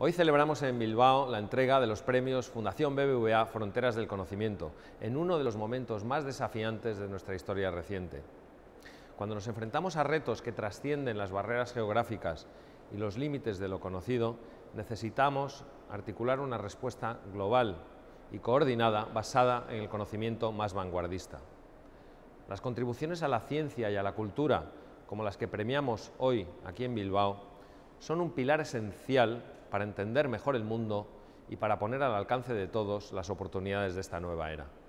Hoy celebramos en Bilbao la entrega de los premios Fundación BBVA Fronteras del Conocimiento, en uno de los momentos más desafiantes de nuestra historia reciente. Cuando nos enfrentamos a retos que trascienden las barreras geográficas y los límites de lo conocido, necesitamos articular una respuesta global y coordinada basada en el conocimiento más vanguardista. Las contribuciones a la ciencia y a la cultura, como las que premiamos hoy aquí en Bilbao, son un pilar esencial para entender mejor el mundo y para poner al alcance de todos las oportunidades de esta nueva era.